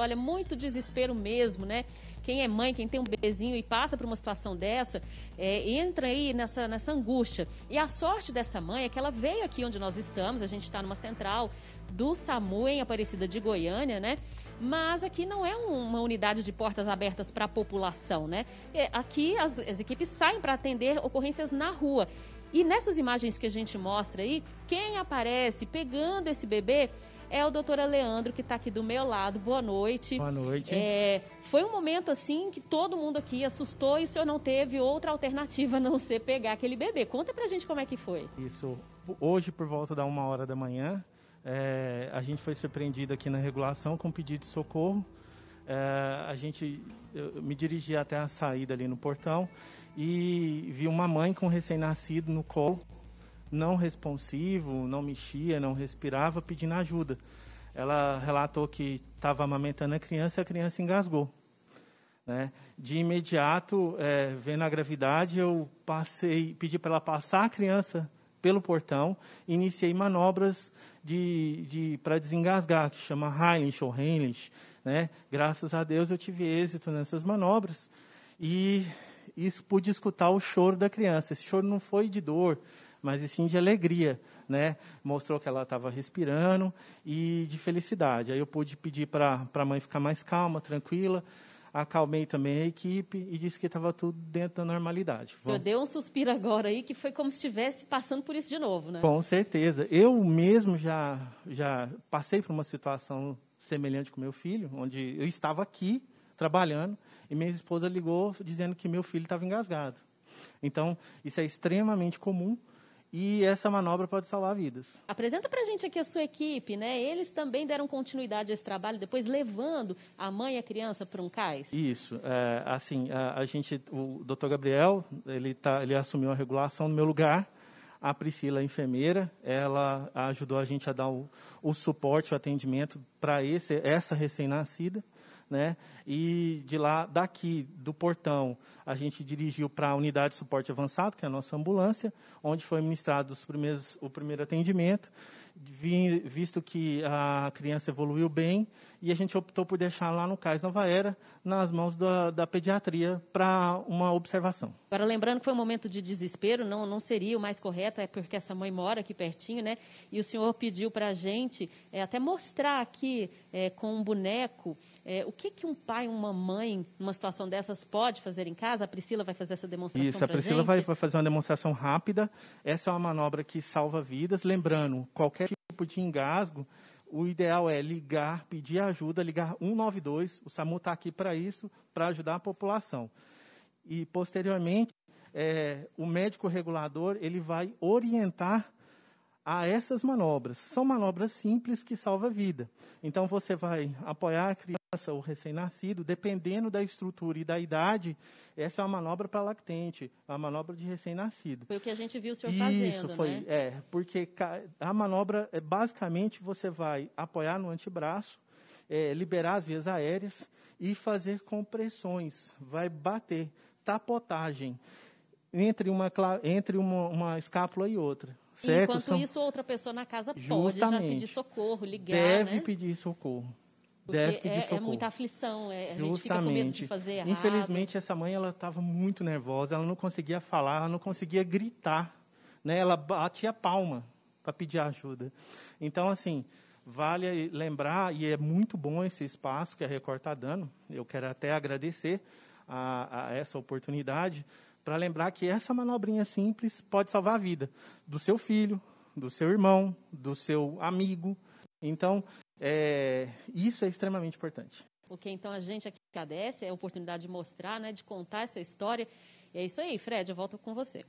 Olha, muito desespero mesmo, né? Quem é mãe, quem tem um bebezinho e passa por uma situação dessa, é, entra aí nessa, nessa angústia. E a sorte dessa mãe é que ela veio aqui onde nós estamos, a gente está numa central do SAMU em Aparecida de Goiânia, né? Mas aqui não é uma unidade de portas abertas para a população, né? É, aqui as, as equipes saem para atender ocorrências na rua. E nessas imagens que a gente mostra aí, quem aparece pegando esse bebê é o doutor Leandro, que está aqui do meu lado. Boa noite. Boa noite. É, foi um momento assim que todo mundo aqui assustou e o senhor não teve outra alternativa a não ser pegar aquele bebê. Conta pra gente como é que foi. Isso. Hoje, por volta da uma hora da manhã, é, a gente foi surpreendido aqui na regulação com um pedido de socorro. É, a gente eu me dirigi até a saída ali no portão e vi uma mãe com um recém-nascido no colo não responsivo, não mexia, não respirava, pedindo ajuda. Ela relatou que estava amamentando a criança e a criança engasgou. Né? De imediato, é, vendo a gravidade, eu passei, pedi para ela passar a criança pelo portão, iniciei manobras de, de para desengasgar, que chama Heinrich ou Heinrich. Né? Graças a Deus eu tive êxito nessas manobras e pude escutar o choro da criança. Esse choro não foi de dor, mas e sim de alegria. Né? Mostrou que ela estava respirando e de felicidade. Aí eu pude pedir para a mãe ficar mais calma, tranquila. Acalmei também a equipe e disse que estava tudo dentro da normalidade. Vamos. Eu dei um suspiro agora aí que foi como se estivesse passando por isso de novo, né? Com certeza. Eu mesmo já, já passei por uma situação semelhante com meu filho, onde eu estava aqui trabalhando e minha esposa ligou dizendo que meu filho estava engasgado. Então, isso é extremamente comum e essa manobra pode salvar vidas. Apresenta para a gente aqui a sua equipe, né? Eles também deram continuidade a esse trabalho, depois levando a mãe e a criança para um cais? Isso. É, assim, a, a, gente, o doutor Gabriel, ele, tá, ele assumiu a regulação no meu lugar. A Priscila, a enfermeira, ela ajudou a gente a dar o, o suporte, o atendimento para essa recém-nascida né? E de lá, daqui do portão, a gente dirigiu para a unidade de suporte avançado, que é a nossa ambulância, onde foi ministrado os primeiros, o primeiro atendimento visto que a criança evoluiu bem, e a gente optou por deixar lá no Cais Nova Era, nas mãos da, da pediatria, para uma observação. Agora, lembrando que foi um momento de desespero, não, não seria o mais correto, é porque essa mãe mora aqui pertinho, né? E o senhor pediu para a gente é, até mostrar aqui é, com um boneco é, o que, que um pai, uma mãe, numa situação dessas, pode fazer em casa. A Priscila vai fazer essa demonstração. Isso, a Priscila vai, vai fazer uma demonstração rápida. Essa é uma manobra que salva vidas. Lembrando, qualquer de engasgo, o ideal é ligar, pedir ajuda, ligar 192. O SAMU está aqui para isso, para ajudar a população. E, posteriormente, é, o médico regulador ele vai orientar a essas manobras. São manobras simples que salvam a vida. Então, você vai apoiar a criança criança ou recém-nascido, dependendo da estrutura e da idade, essa é uma manobra para lactente, é a manobra de recém-nascido. Foi o que a gente viu o senhor fazendo, Isso, né? foi, né? é, porque a manobra, é, basicamente, você vai apoiar no antebraço, é, liberar as vias aéreas e fazer compressões, vai bater, tapotagem, entre uma, entre uma, uma escápula e outra. Certo? Enquanto São... isso, outra pessoa na casa pode já pedir socorro, ligar. Deve né? pedir socorro é, É muita aflição, é, a Justamente. gente fica com medo de fazer Infelizmente, essa mãe ela estava muito nervosa, ela não conseguia falar, ela não conseguia gritar. Né? Ela batia palma para pedir ajuda. Então, assim, vale lembrar, e é muito bom esse espaço que a Record está dando, eu quero até agradecer a, a essa oportunidade, para lembrar que essa manobrinha simples pode salvar a vida do seu filho, do seu irmão, do seu amigo. Então, é, isso é extremamente importante. O que então a gente aqui agradece é a oportunidade de mostrar, né, de contar essa história. E é isso aí, Fred, eu volto com você.